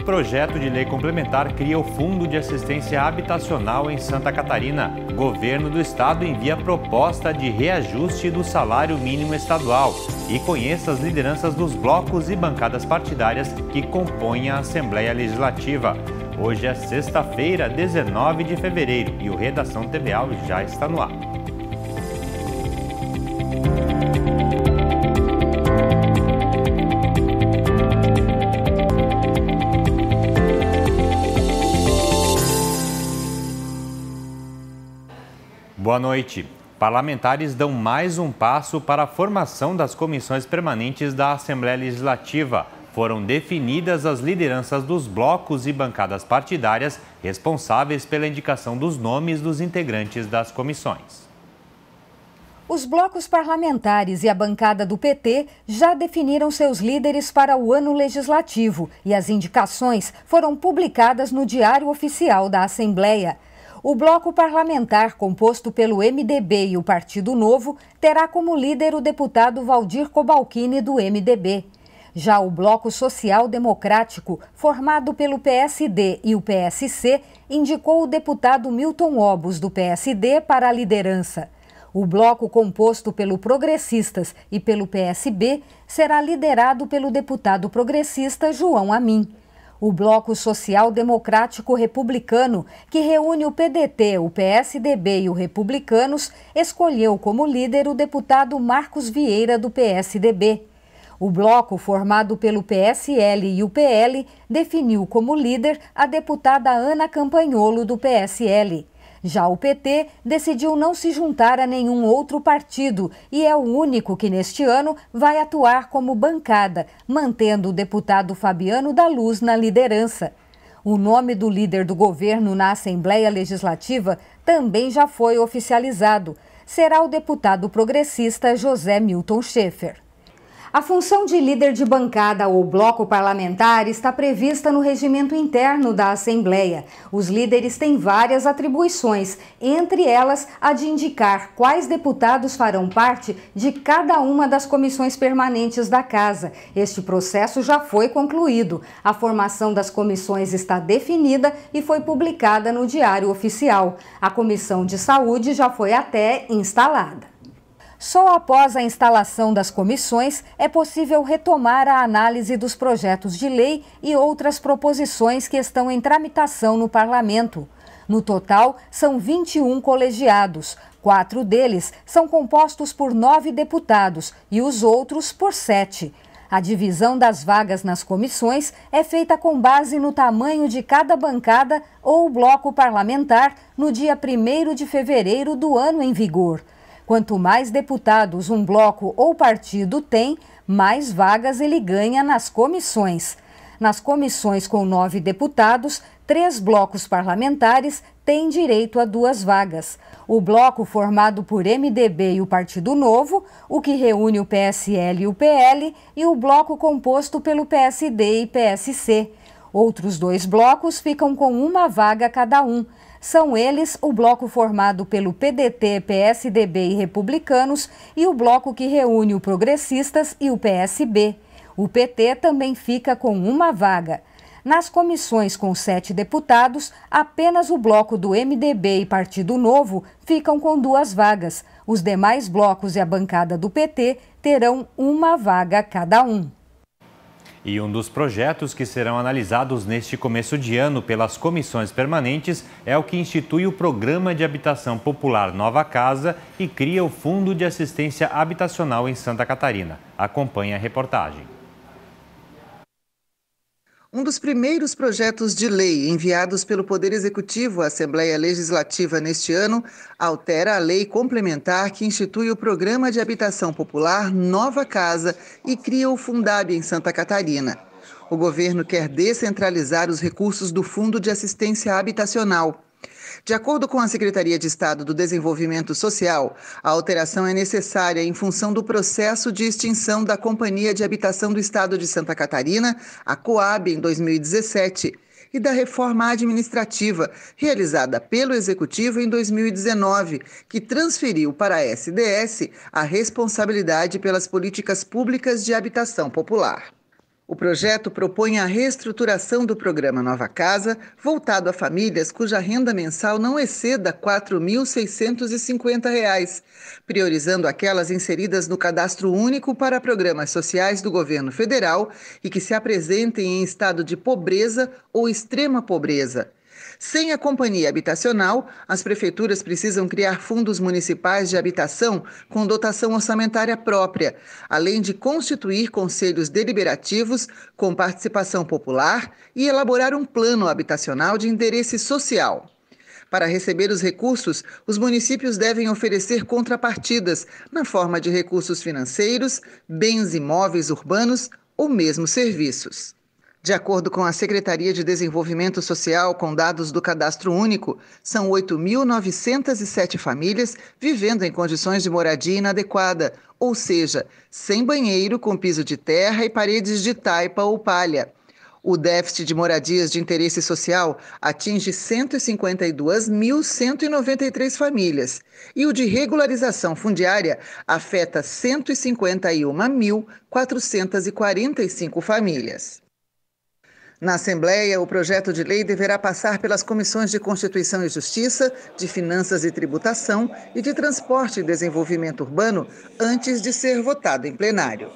O projeto de lei complementar cria o Fundo de Assistência Habitacional em Santa Catarina. Governo do Estado envia proposta de reajuste do salário mínimo estadual e conheça as lideranças dos blocos e bancadas partidárias que compõem a Assembleia Legislativa. Hoje é sexta-feira, 19 de fevereiro, e o Redação TVA já está no ar. Boa noite. Parlamentares dão mais um passo para a formação das comissões permanentes da Assembleia Legislativa. Foram definidas as lideranças dos blocos e bancadas partidárias responsáveis pela indicação dos nomes dos integrantes das comissões. Os blocos parlamentares e a bancada do PT já definiram seus líderes para o ano legislativo e as indicações foram publicadas no Diário Oficial da Assembleia. O bloco parlamentar, composto pelo MDB e o Partido Novo, terá como líder o deputado Valdir Cobalcini, do MDB. Já o Bloco Social Democrático, formado pelo PSD e o PSC, indicou o deputado Milton Obos, do PSD, para a liderança. O bloco composto pelo Progressistas e pelo PSB será liderado pelo deputado progressista João Amin. O Bloco Social Democrático Republicano, que reúne o PDT, o PSDB e o Republicanos, escolheu como líder o deputado Marcos Vieira, do PSDB. O bloco, formado pelo PSL e o PL, definiu como líder a deputada Ana Campanholo, do PSL. Já o PT decidiu não se juntar a nenhum outro partido e é o único que neste ano vai atuar como bancada, mantendo o deputado Fabiano da Luz na liderança. O nome do líder do governo na Assembleia Legislativa também já foi oficializado. Será o deputado progressista José Milton Schaefer. A função de líder de bancada ou bloco parlamentar está prevista no regimento interno da Assembleia. Os líderes têm várias atribuições, entre elas a de indicar quais deputados farão parte de cada uma das comissões permanentes da Casa. Este processo já foi concluído. A formação das comissões está definida e foi publicada no Diário Oficial. A Comissão de Saúde já foi até instalada. Só após a instalação das comissões é possível retomar a análise dos projetos de lei e outras proposições que estão em tramitação no parlamento. No total, são 21 colegiados. Quatro deles são compostos por nove deputados e os outros por sete. A divisão das vagas nas comissões é feita com base no tamanho de cada bancada ou bloco parlamentar no dia 1 de fevereiro do ano em vigor. Quanto mais deputados um bloco ou partido tem, mais vagas ele ganha nas comissões. Nas comissões com nove deputados, três blocos parlamentares têm direito a duas vagas. O bloco formado por MDB e o Partido Novo, o que reúne o PSL e o PL, e o bloco composto pelo PSD e PSC. Outros dois blocos ficam com uma vaga cada um. São eles o bloco formado pelo PDT, PSDB e Republicanos e o bloco que reúne o Progressistas e o PSB. O PT também fica com uma vaga. Nas comissões com sete deputados, apenas o bloco do MDB e Partido Novo ficam com duas vagas. Os demais blocos e a bancada do PT terão uma vaga cada um. E um dos projetos que serão analisados neste começo de ano pelas comissões permanentes é o que institui o Programa de Habitação Popular Nova Casa e cria o Fundo de Assistência Habitacional em Santa Catarina. Acompanhe a reportagem. Um dos primeiros projetos de lei enviados pelo Poder Executivo à Assembleia Legislativa neste ano altera a lei complementar que institui o Programa de Habitação Popular Nova Casa e cria o Fundab em Santa Catarina. O governo quer descentralizar os recursos do Fundo de Assistência Habitacional. De acordo com a Secretaria de Estado do Desenvolvimento Social, a alteração é necessária em função do processo de extinção da Companhia de Habitação do Estado de Santa Catarina, a Coab, em 2017, e da reforma administrativa realizada pelo Executivo em 2019, que transferiu para a SDS a responsabilidade pelas políticas públicas de habitação popular. O projeto propõe a reestruturação do programa Nova Casa, voltado a famílias cuja renda mensal não exceda R$ 4.650, priorizando aquelas inseridas no cadastro único para programas sociais do governo federal e que se apresentem em estado de pobreza ou extrema pobreza. Sem a companhia habitacional, as prefeituras precisam criar fundos municipais de habitação com dotação orçamentária própria, além de constituir conselhos deliberativos com participação popular e elaborar um plano habitacional de interesse social. Para receber os recursos, os municípios devem oferecer contrapartidas na forma de recursos financeiros, bens imóveis urbanos ou mesmo serviços. De acordo com a Secretaria de Desenvolvimento Social, com dados do Cadastro Único, são 8.907 famílias vivendo em condições de moradia inadequada, ou seja, sem banheiro, com piso de terra e paredes de taipa ou palha. O déficit de moradias de interesse social atinge 152.193 famílias e o de regularização fundiária afeta 151.445 famílias. Na Assembleia, o projeto de lei deverá passar pelas comissões de Constituição e Justiça, de Finanças e Tributação e de Transporte e Desenvolvimento Urbano antes de ser votado em plenário.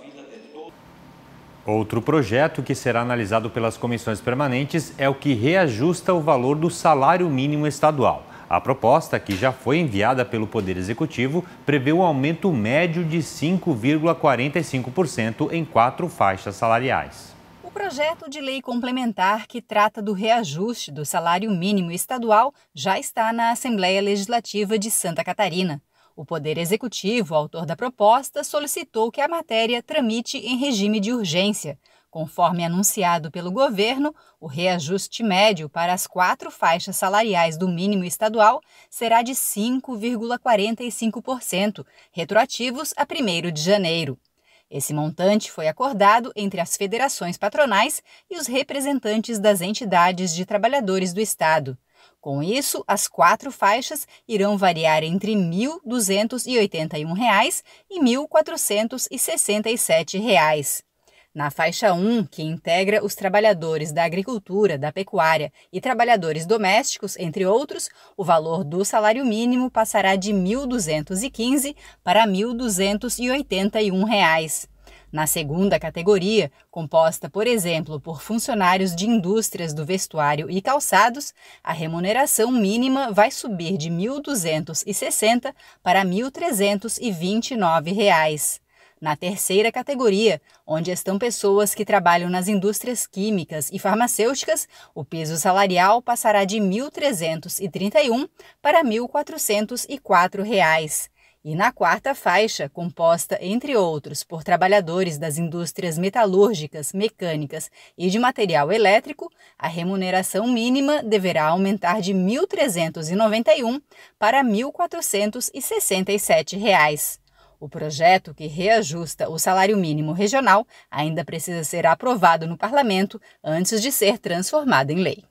Outro projeto que será analisado pelas comissões permanentes é o que reajusta o valor do salário mínimo estadual. A proposta, que já foi enviada pelo Poder Executivo, prevê um aumento médio de 5,45% em quatro faixas salariais projeto de lei complementar que trata do reajuste do salário mínimo estadual já está na Assembleia Legislativa de Santa Catarina. O Poder Executivo, autor da proposta, solicitou que a matéria tramite em regime de urgência. Conforme anunciado pelo governo, o reajuste médio para as quatro faixas salariais do mínimo estadual será de 5,45%, retroativos a 1 de janeiro. Esse montante foi acordado entre as federações patronais e os representantes das entidades de trabalhadores do Estado. Com isso, as quatro faixas irão variar entre R$ 1.281 e R$ 1.467. Na faixa 1, que integra os trabalhadores da agricultura, da pecuária e trabalhadores domésticos, entre outros, o valor do salário mínimo passará de R$ 1.215 para R$ 1.281. Na segunda categoria, composta, por exemplo, por funcionários de indústrias do vestuário e calçados, a remuneração mínima vai subir de R$ 1.260 para R$ 1.329 na terceira categoria, onde estão pessoas que trabalham nas indústrias químicas e farmacêuticas, o peso salarial passará de R$ 1.331 para R$ 1.404. Reais. E na quarta faixa, composta, entre outros, por trabalhadores das indústrias metalúrgicas, mecânicas e de material elétrico, a remuneração mínima deverá aumentar de R$ 1.391 para R$ 1.467. Reais. O projeto que reajusta o salário mínimo regional ainda precisa ser aprovado no parlamento antes de ser transformado em lei.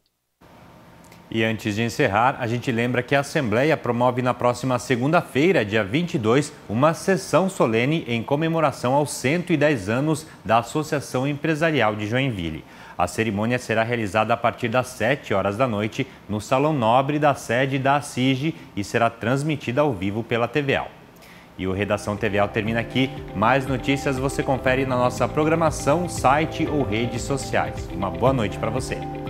E antes de encerrar, a gente lembra que a Assembleia promove na próxima segunda-feira, dia 22, uma sessão solene em comemoração aos 110 anos da Associação Empresarial de Joinville. A cerimônia será realizada a partir das 7 horas da noite no Salão Nobre da sede da ACIG e será transmitida ao vivo pela TVA. E o Redação TVL termina aqui. Mais notícias você confere na nossa programação, site ou redes sociais. Uma boa noite para você.